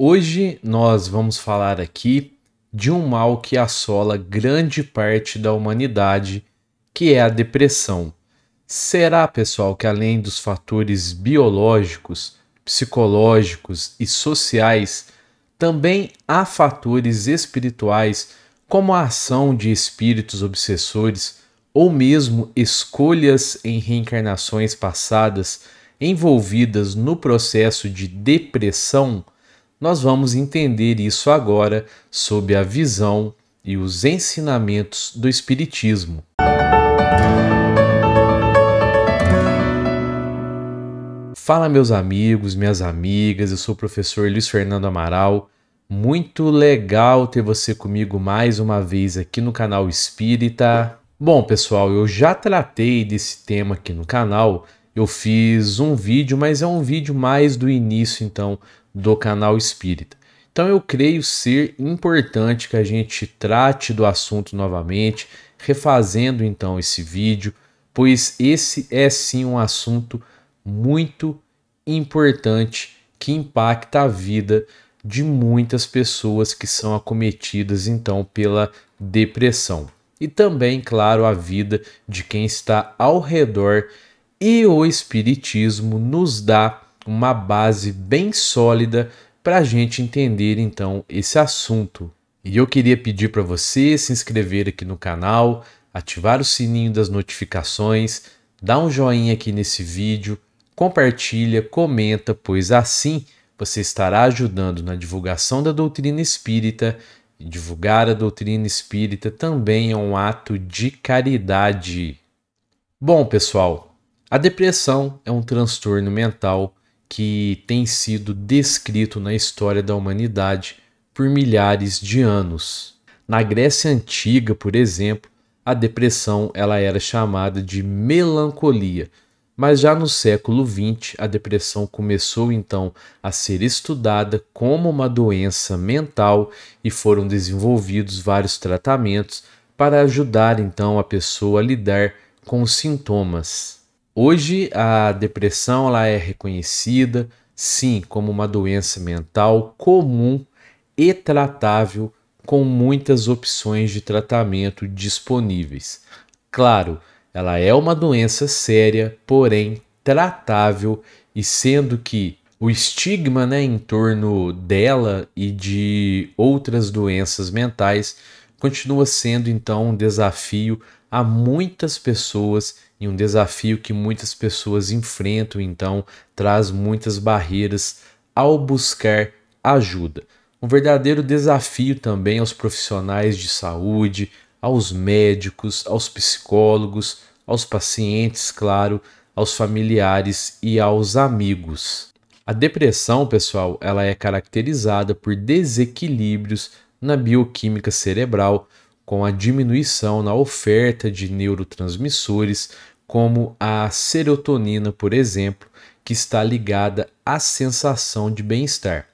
Hoje nós vamos falar aqui de um mal que assola grande parte da humanidade, que é a depressão. Será, pessoal, que além dos fatores biológicos, psicológicos e sociais, também há fatores espirituais, como a ação de espíritos obsessores ou mesmo escolhas em reencarnações passadas envolvidas no processo de depressão? Nós vamos entender isso agora sob a visão e os ensinamentos do Espiritismo. Fala, meus amigos, minhas amigas, eu sou o professor Luiz Fernando Amaral. Muito legal ter você comigo mais uma vez aqui no canal Espírita. Bom, pessoal, eu já tratei desse tema aqui no canal eu fiz um vídeo, mas é um vídeo mais do início então do canal espírita. Então eu creio ser importante que a gente trate do assunto novamente, refazendo então esse vídeo, pois esse é sim um assunto muito importante que impacta a vida de muitas pessoas que são acometidas então pela depressão e também, claro, a vida de quem está ao redor e o Espiritismo nos dá uma base bem sólida para a gente entender então esse assunto. E eu queria pedir para você se inscrever aqui no canal, ativar o sininho das notificações, dar um joinha aqui nesse vídeo, compartilha, comenta, pois assim você estará ajudando na divulgação da doutrina espírita. E divulgar a doutrina espírita também é um ato de caridade. Bom, pessoal, a depressão é um transtorno mental que tem sido descrito na história da humanidade por milhares de anos. Na Grécia antiga, por exemplo, a depressão ela era chamada de melancolia, mas já no século XX a depressão começou então a ser estudada como uma doença mental e foram desenvolvidos vários tratamentos para ajudar então a pessoa a lidar com os sintomas. Hoje a depressão ela é reconhecida, sim, como uma doença mental comum e tratável com muitas opções de tratamento disponíveis. Claro, ela é uma doença séria, porém tratável e sendo que o estigma né, em torno dela e de outras doenças mentais continua sendo então um desafio a muitas pessoas e um desafio que muitas pessoas enfrentam, então traz muitas barreiras ao buscar ajuda. Um verdadeiro desafio também aos profissionais de saúde, aos médicos, aos psicólogos, aos pacientes, claro, aos familiares e aos amigos. A depressão, pessoal, ela é caracterizada por desequilíbrios na bioquímica cerebral, com a diminuição na oferta de neurotransmissores, como a serotonina, por exemplo, que está ligada à sensação de bem-estar.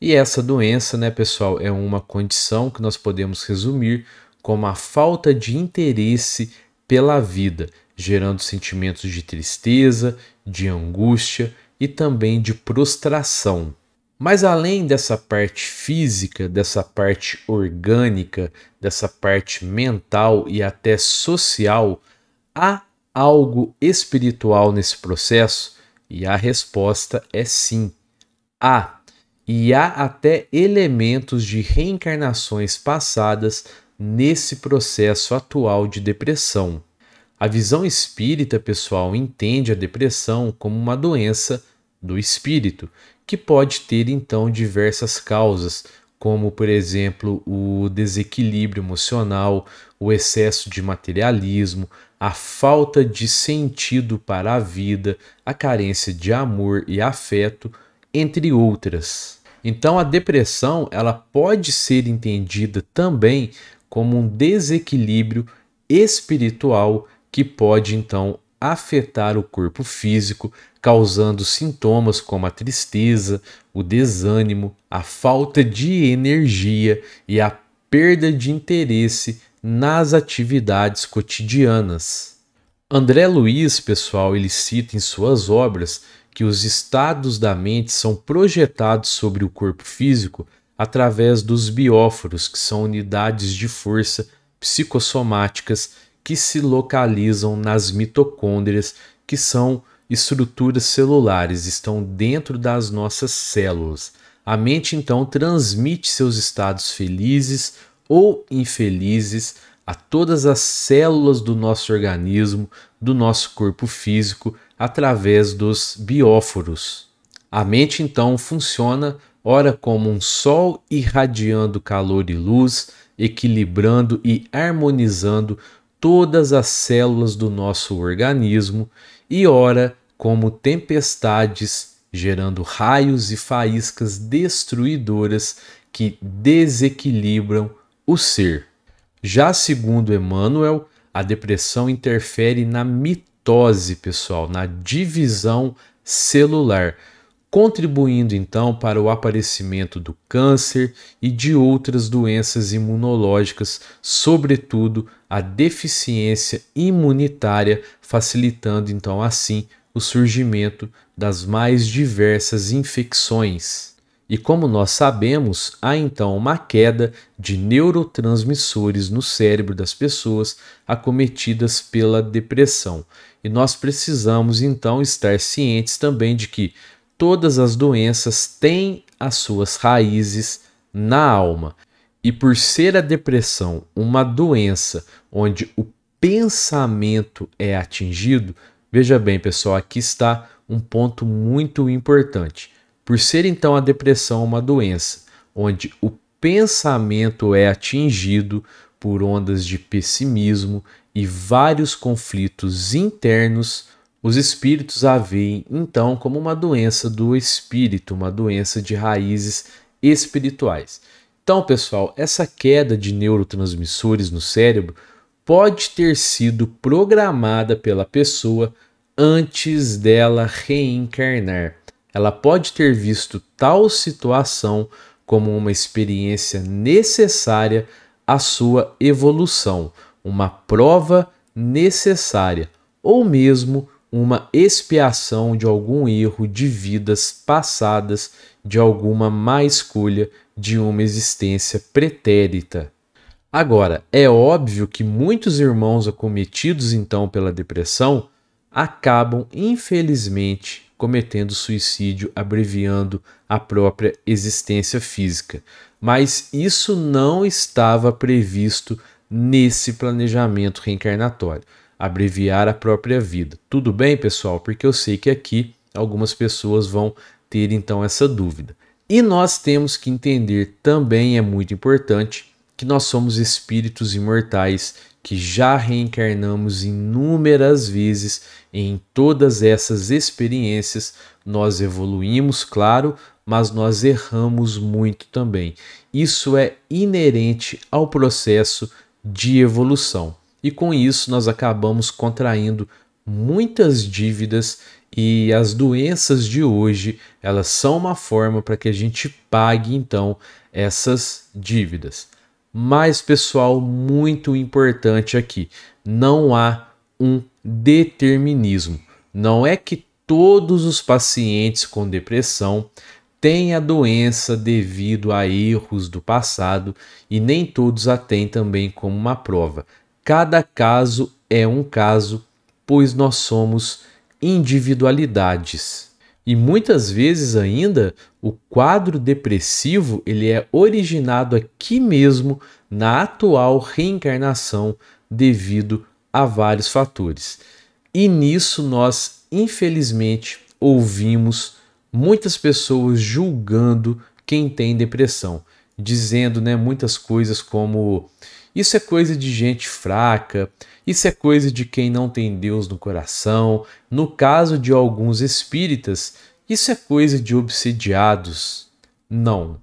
E essa doença, né, pessoal, é uma condição que nós podemos resumir como a falta de interesse pela vida, gerando sentimentos de tristeza, de angústia e também de prostração. Mas além dessa parte física, dessa parte orgânica, dessa parte mental e até social, há algo espiritual nesse processo? E a resposta é sim. Há. E há até elementos de reencarnações passadas nesse processo atual de depressão. A visão espírita, pessoal, entende a depressão como uma doença do espírito que pode ter então diversas causas, como por exemplo o desequilíbrio emocional, o excesso de materialismo, a falta de sentido para a vida, a carência de amor e afeto, entre outras. Então a depressão ela pode ser entendida também como um desequilíbrio espiritual que pode então afetar o corpo físico, causando sintomas como a tristeza, o desânimo, a falta de energia e a perda de interesse nas atividades cotidianas. André Luiz, pessoal, ele cita em suas obras que os estados da mente são projetados sobre o corpo físico através dos bióforos, que são unidades de força psicossomáticas que se localizam nas mitocôndrias, que são estruturas celulares, estão dentro das nossas células. A mente então transmite seus estados felizes ou infelizes a todas as células do nosso organismo, do nosso corpo físico, através dos bióforos. A mente então funciona ora como um sol irradiando calor e luz, equilibrando e harmonizando todas as células do nosso organismo e ora como tempestades, gerando raios e faíscas destruidoras que desequilibram o ser. Já segundo Emmanuel, a depressão interfere na mitose, pessoal, na divisão celular contribuindo então para o aparecimento do câncer e de outras doenças imunológicas, sobretudo a deficiência imunitária, facilitando então assim o surgimento das mais diversas infecções. E como nós sabemos, há então uma queda de neurotransmissores no cérebro das pessoas acometidas pela depressão. E nós precisamos então estar cientes também de que todas as doenças têm as suas raízes na alma. E por ser a depressão uma doença onde o pensamento é atingido, veja bem, pessoal, aqui está um ponto muito importante. Por ser então a depressão uma doença onde o pensamento é atingido por ondas de pessimismo e vários conflitos internos, os espíritos a veem, então, como uma doença do espírito, uma doença de raízes espirituais. Então, pessoal, essa queda de neurotransmissores no cérebro pode ter sido programada pela pessoa antes dela reencarnar. Ela pode ter visto tal situação como uma experiência necessária à sua evolução, uma prova necessária, ou mesmo uma expiação de algum erro de vidas passadas, de alguma má escolha, de uma existência pretérita. Agora, é óbvio que muitos irmãos acometidos então pela depressão acabam, infelizmente, cometendo suicídio, abreviando a própria existência física. Mas isso não estava previsto nesse planejamento reencarnatório abreviar a própria vida. Tudo bem, pessoal? Porque eu sei que aqui algumas pessoas vão ter então essa dúvida. E nós temos que entender também é muito importante que nós somos espíritos imortais que já reencarnamos inúmeras vezes em todas essas experiências, nós evoluímos, claro, mas nós erramos muito também. Isso é inerente ao processo de evolução e com isso nós acabamos contraindo muitas dívidas e as doenças de hoje, elas são uma forma para que a gente pague então essas dívidas. Mas pessoal, muito importante aqui, não há um determinismo. Não é que todos os pacientes com depressão têm a doença devido a erros do passado e nem todos a têm também como uma prova. Cada caso é um caso, pois nós somos individualidades. E muitas vezes ainda o quadro depressivo ele é originado aqui mesmo na atual reencarnação devido a vários fatores. E nisso nós infelizmente ouvimos muitas pessoas julgando quem tem depressão, dizendo, né, muitas coisas como isso é coisa de gente fraca, isso é coisa de quem não tem Deus no coração. No caso de alguns espíritas, isso é coisa de obsediados. Não,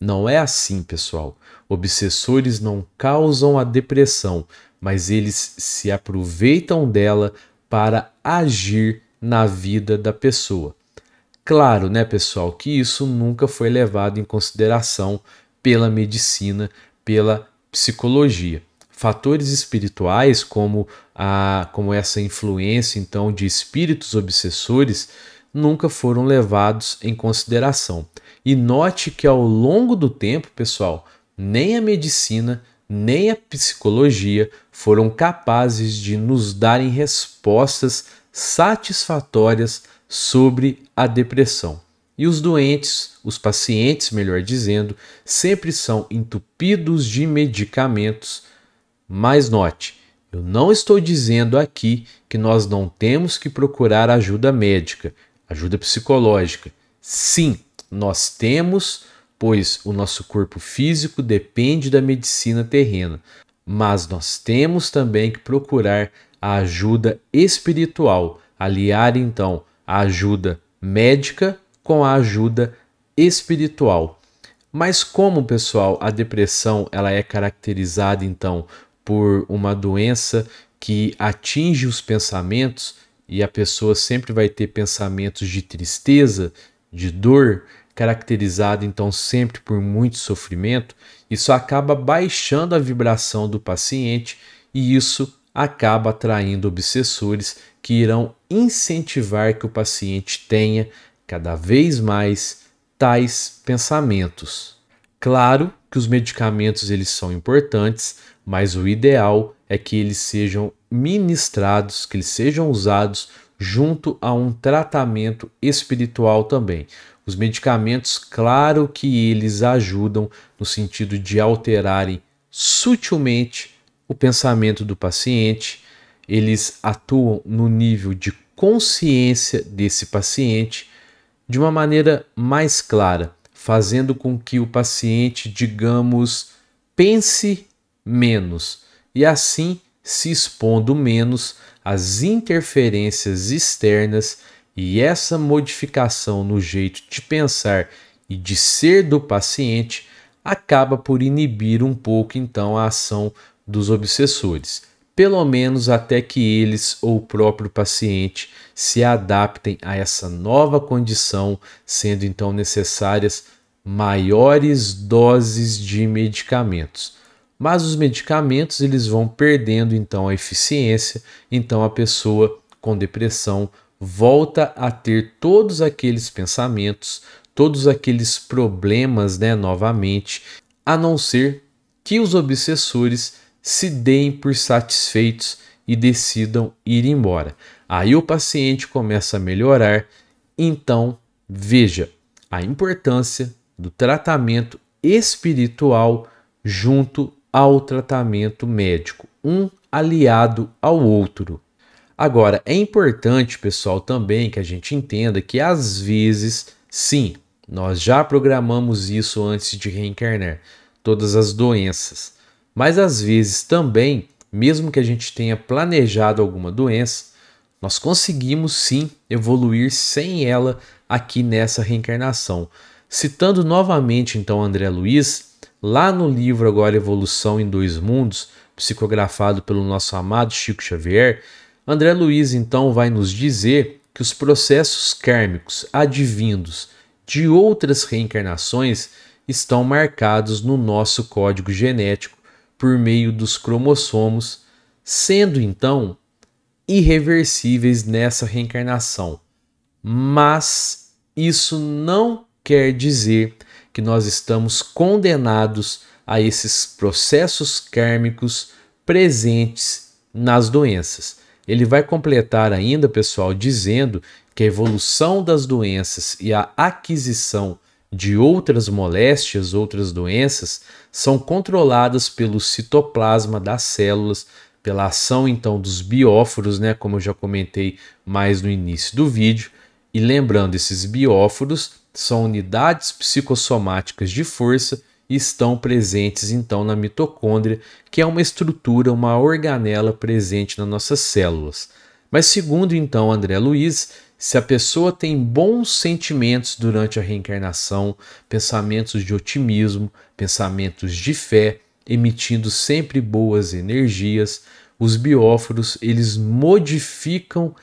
não é assim, pessoal. Obsessores não causam a depressão, mas eles se aproveitam dela para agir na vida da pessoa. Claro, né, pessoal, que isso nunca foi levado em consideração pela medicina, pela psicologia. Fatores espirituais, como, a, como essa influência então de espíritos obsessores, nunca foram levados em consideração. E note que ao longo do tempo, pessoal, nem a medicina, nem a psicologia foram capazes de nos darem respostas satisfatórias sobre a depressão. E os doentes, os pacientes, melhor dizendo, sempre são entupidos de medicamentos. Mas note, eu não estou dizendo aqui que nós não temos que procurar ajuda médica, ajuda psicológica. Sim, nós temos, pois o nosso corpo físico depende da medicina terrena, mas nós temos também que procurar a ajuda espiritual, aliar então a ajuda médica com a ajuda espiritual. Mas como, pessoal, a depressão ela é caracterizada então por uma doença que atinge os pensamentos e a pessoa sempre vai ter pensamentos de tristeza, de dor, caracterizado então sempre por muito sofrimento, isso acaba baixando a vibração do paciente e isso acaba atraindo obsessores que irão incentivar que o paciente tenha cada vez mais tais pensamentos. Claro que os medicamentos eles são importantes, mas o ideal é que eles sejam ministrados, que eles sejam usados junto a um tratamento espiritual também. Os medicamentos, claro que eles ajudam no sentido de alterarem sutilmente o pensamento do paciente, eles atuam no nível de consciência desse paciente de uma maneira mais clara, fazendo com que o paciente, digamos, pense menos e assim se expondo menos às interferências externas e essa modificação no jeito de pensar e de ser do paciente acaba por inibir um pouco então a ação dos obsessores pelo menos até que eles ou o próprio paciente se adaptem a essa nova condição, sendo então necessárias maiores doses de medicamentos. Mas os medicamentos eles vão perdendo então a eficiência, então a pessoa com depressão volta a ter todos aqueles pensamentos, todos aqueles problemas, né, novamente, a não ser que os obsessores se deem por satisfeitos e decidam ir embora. Aí o paciente começa a melhorar. Então, veja a importância do tratamento espiritual junto ao tratamento médico, um aliado ao outro. Agora, é importante, pessoal, também que a gente entenda que às vezes, sim, nós já programamos isso antes de reencarnar, todas as doenças. Mas às vezes também, mesmo que a gente tenha planejado alguma doença, nós conseguimos sim evoluir sem ela aqui nessa reencarnação. Citando novamente então André Luiz, lá no livro agora Evolução em Dois Mundos, psicografado pelo nosso amado Chico Xavier, André Luiz então vai nos dizer que os processos kármicos advindos de outras reencarnações estão marcados no nosso código genético por meio dos cromossomos, sendo então irreversíveis nessa reencarnação. Mas isso não quer dizer que nós estamos condenados a esses processos kármicos presentes nas doenças. Ele vai completar ainda, pessoal, dizendo que a evolução das doenças e a aquisição de outras moléstias, outras doenças, são controladas pelo citoplasma das células, pela ação então dos bióforos, né, como eu já comentei mais no início do vídeo. E lembrando, esses bióforos são unidades psicossomáticas de força e estão presentes então na mitocôndria, que é uma estrutura, uma organela presente nas nossas células. Mas segundo então André Luiz, se a pessoa tem bons sentimentos durante a reencarnação, pensamentos de otimismo, pensamentos de fé, emitindo sempre boas energias, os bióforos eles modificam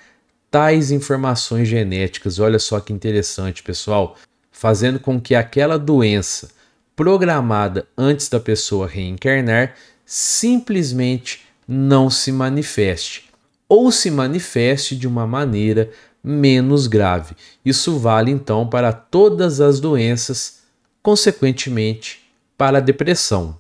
tais informações genéticas. Olha só que interessante, pessoal, fazendo com que aquela doença programada antes da pessoa reencarnar simplesmente não se manifeste ou se manifeste de uma maneira menos grave. Isso vale então para todas as doenças, consequentemente para a depressão.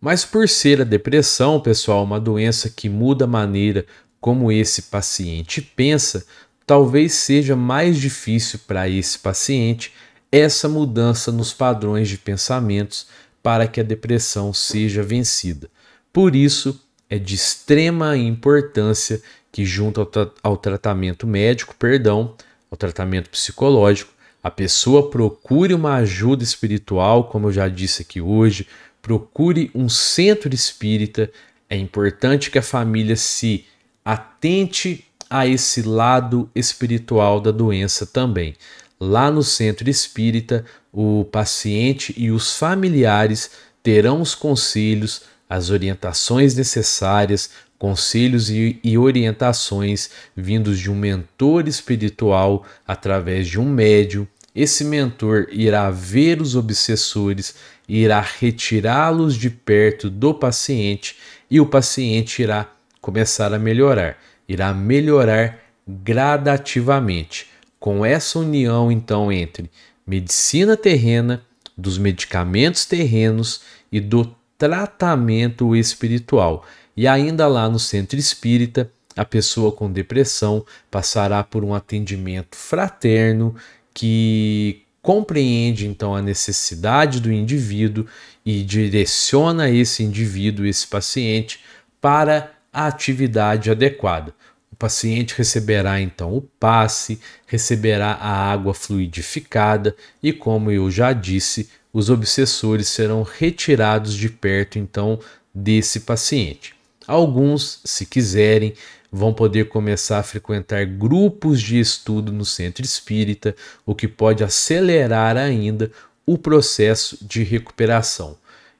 Mas por ser a depressão, pessoal, uma doença que muda a maneira como esse paciente pensa, talvez seja mais difícil para esse paciente essa mudança nos padrões de pensamentos para que a depressão seja vencida. Por isso, é de extrema importância que junto ao, tra ao tratamento médico, perdão, ao tratamento psicológico, a pessoa procure uma ajuda espiritual, como eu já disse aqui hoje, procure um centro espírita. É importante que a família se atente a esse lado espiritual da doença também. Lá no centro espírita, o paciente e os familiares terão os conselhos, as orientações necessárias conselhos e, e, orientações vindos de um mentor espiritual através de um médium. Esse mentor irá ver os obsessores, irá retirá-los de perto do paciente e o paciente irá começar a melhorar, irá melhorar gradativamente. Com essa união, então, entre medicina terrena, dos medicamentos terrenos e do tratamento espiritual. E ainda lá no centro espírita, a pessoa com depressão passará por um atendimento fraterno que compreende então a necessidade do indivíduo e direciona esse indivíduo, esse paciente, para a atividade adequada. O paciente receberá então o passe, receberá a água fluidificada e, como eu já disse, os obsessores serão retirados de perto então desse paciente. Alguns, se quiserem, vão poder começar a frequentar grupos de estudo no centro espírita, o que pode acelerar ainda o processo de recuperação.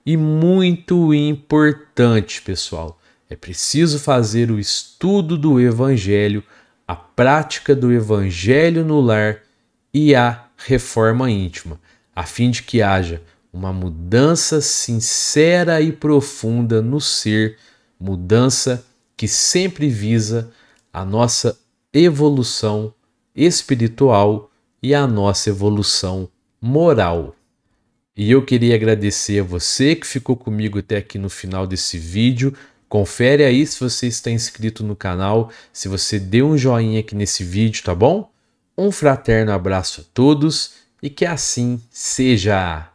E muito importante, pessoal, é preciso fazer o estudo do Evangelho, a prática do Evangelho no lar e a reforma íntima, a fim de que haja uma mudança sincera e profunda no ser mudança que sempre visa a nossa evolução espiritual e a nossa evolução moral. E eu queria agradecer a você que ficou comigo até aqui no final desse vídeo. Confere aí se você está inscrito no canal, se você deu um joinha aqui nesse vídeo, tá bom? Um fraterno abraço a todos e que assim seja!